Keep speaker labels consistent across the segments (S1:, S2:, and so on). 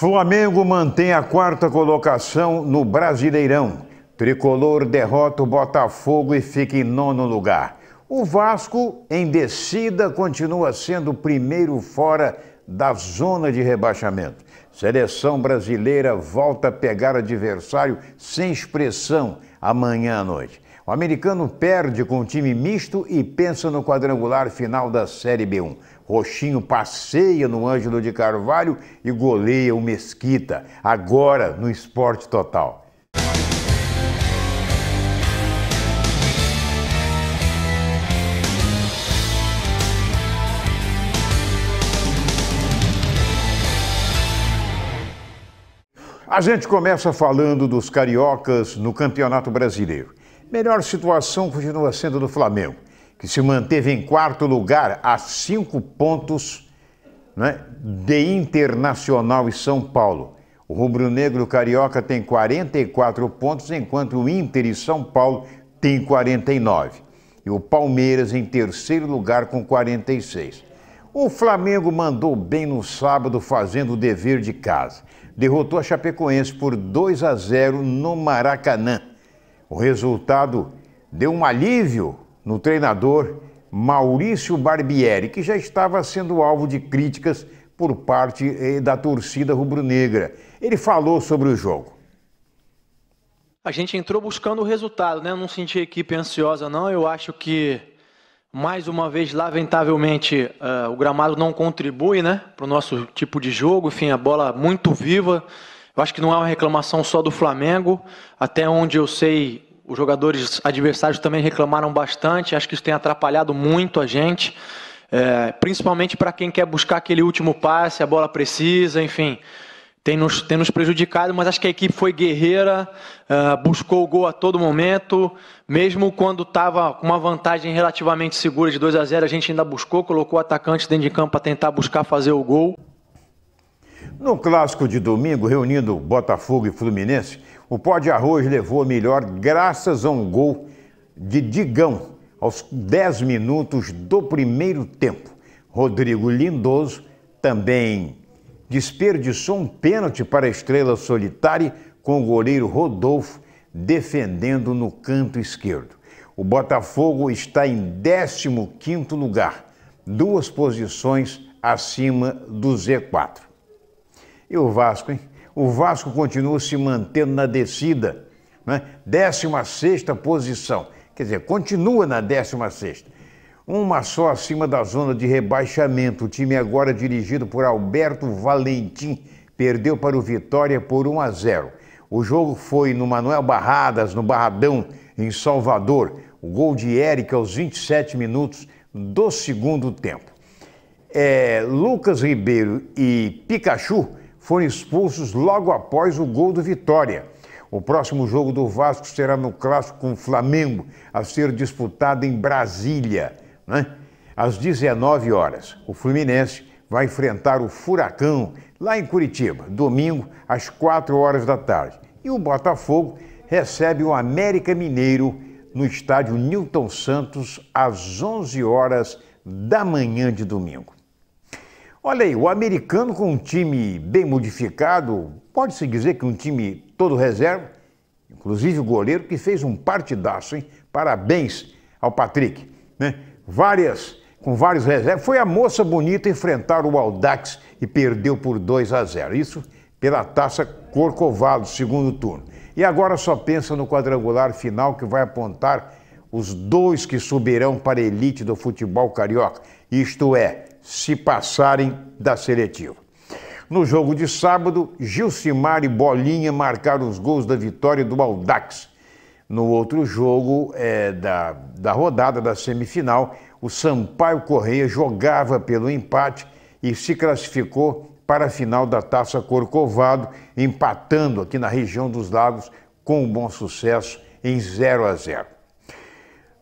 S1: Flamengo mantém a quarta colocação no Brasileirão. Tricolor derrota o Botafogo e fica em nono lugar. O Vasco, em descida, continua sendo o primeiro fora da zona de rebaixamento. Seleção brasileira volta a pegar adversário sem expressão amanhã à noite. O americano perde com o time misto e pensa no quadrangular final da Série B1. Roxinho passeia no Ângelo de Carvalho e goleia o Mesquita, agora no Esporte Total. A gente começa falando dos cariocas no Campeonato Brasileiro. Melhor situação continua sendo do Flamengo, que se manteve em quarto lugar a cinco pontos né, de Internacional e São Paulo. O rubro-negro carioca tem 44 pontos, enquanto o Inter e São Paulo têm 49. E o Palmeiras em terceiro lugar com 46. O Flamengo mandou bem no sábado fazendo o dever de casa. Derrotou a Chapecoense por 2 a 0 no Maracanã o resultado deu um alívio no treinador Maurício Barbieri, que já estava sendo alvo de críticas por parte eh, da torcida rubro-negra. Ele falou sobre o jogo.
S2: A gente entrou buscando o resultado, né? Eu não senti a equipe ansiosa, não. Eu acho que, mais uma vez, lamentavelmente, uh, o gramado não contribui, né? Para o nosso tipo de jogo. Enfim, a bola muito viva. Eu acho que não é uma reclamação só do Flamengo, até onde eu sei, os jogadores adversários também reclamaram bastante. Acho que isso tem atrapalhado muito a gente, é, principalmente para quem quer buscar aquele último passe, a bola precisa, enfim. Tem nos, tem nos prejudicado, mas acho que a equipe foi guerreira, é, buscou o gol a todo momento, mesmo quando estava com uma vantagem relativamente segura de 2 a 0 a gente ainda buscou, colocou atacantes dentro de campo para tentar buscar fazer o gol.
S1: No clássico de domingo, reunindo Botafogo e Fluminense, o pó de arroz levou a melhor graças a um gol de Digão aos 10 minutos do primeiro tempo. Rodrigo Lindoso também desperdiçou um pênalti para a estrela solitária com o goleiro Rodolfo defendendo no canto esquerdo. O Botafogo está em 15º lugar, duas posições acima do Z4. E o Vasco, hein? O Vasco continua se mantendo na descida, né? 16 posição. Quer dizer, continua na 16. Uma só acima da zona de rebaixamento. O time agora dirigido por Alberto Valentim perdeu para o Vitória por 1 a 0. O jogo foi no Manuel Barradas, no Barradão, em Salvador. O gol de Érica aos 27 minutos do segundo tempo. É, Lucas Ribeiro e Pikachu foram expulsos logo após o gol do Vitória. O próximo jogo do Vasco será no clássico com o Flamengo, a ser disputado em Brasília, né? às 19 horas. O Fluminense vai enfrentar o Furacão lá em Curitiba, domingo às 4 horas da tarde. E o Botafogo recebe o América Mineiro no estádio Newton Santos às 11 horas da manhã de domingo. Olha aí, o americano com um time bem modificado, pode-se dizer que um time todo reserva, inclusive o goleiro, que fez um partidaço, hein? Parabéns ao Patrick, né? Várias, com vários reservas. Foi a moça bonita enfrentar o Aldax e perdeu por 2 a 0. Isso pela taça Corcovado, segundo turno. E agora só pensa no quadrangular final que vai apontar os dois que subirão para a elite do futebol carioca. Isto é, se passarem da seletiva. No jogo de sábado, Gilcimar e Bolinha marcaram os gols da vitória do Aldax. No outro jogo é, da, da rodada da semifinal, o Sampaio Correia jogava pelo empate e se classificou para a final da Taça Corcovado, empatando aqui na região dos Lagos com um bom sucesso em 0 a 0.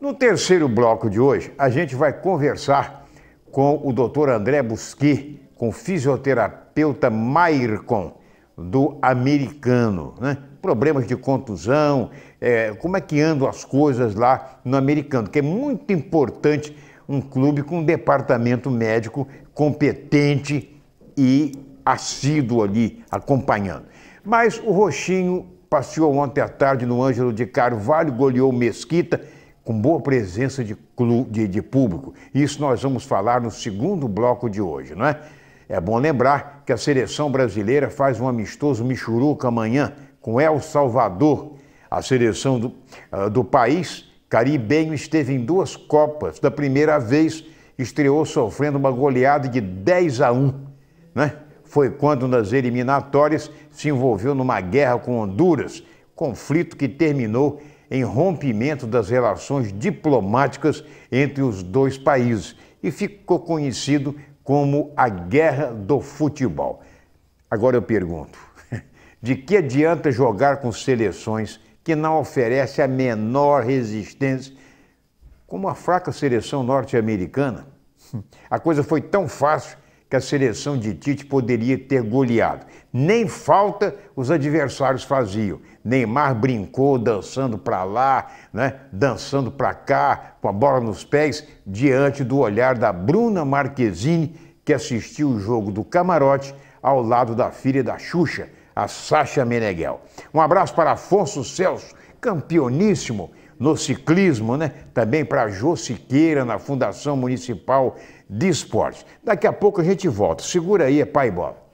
S1: No terceiro bloco de hoje, a gente vai conversar com o Dr. André Busqui, com o fisioterapeuta Maircon, do americano, né? Problemas de contusão, é, como é que andam as coisas lá no americano, que é muito importante um clube com um departamento médico competente e assíduo ali, acompanhando. Mas o Roxinho passeou ontem à tarde no Ângelo de Carvalho, goleou Mesquita com boa presença de, de, de público. Isso nós vamos falar no segundo bloco de hoje, não é? É bom lembrar que a seleção brasileira faz um amistoso Michuruca amanhã com El Salvador. A seleção do, uh, do país caribenho esteve em duas Copas. Da primeira vez, estreou sofrendo uma goleada de 10 a 1. Né? Foi quando, nas eliminatórias, se envolveu numa guerra com Honduras, conflito que terminou em rompimento das relações diplomáticas entre os dois países e ficou conhecido como a Guerra do Futebol. Agora eu pergunto: de que adianta jogar com seleções que não oferecem a menor resistência, como a fraca seleção norte-americana? A coisa foi tão fácil que a seleção de Tite poderia ter goleado. Nem falta os adversários faziam. Neymar brincou dançando para lá, né? dançando para cá, com a bola nos pés, diante do olhar da Bruna Marquezine, que assistiu o jogo do camarote ao lado da filha da Xuxa, a Sasha Meneghel. Um abraço para Afonso Celso campeoníssimo no ciclismo, né? Também para Jô Siqueira, na Fundação Municipal de Esportes. Daqui a pouco a gente volta. Segura aí, é pai bola.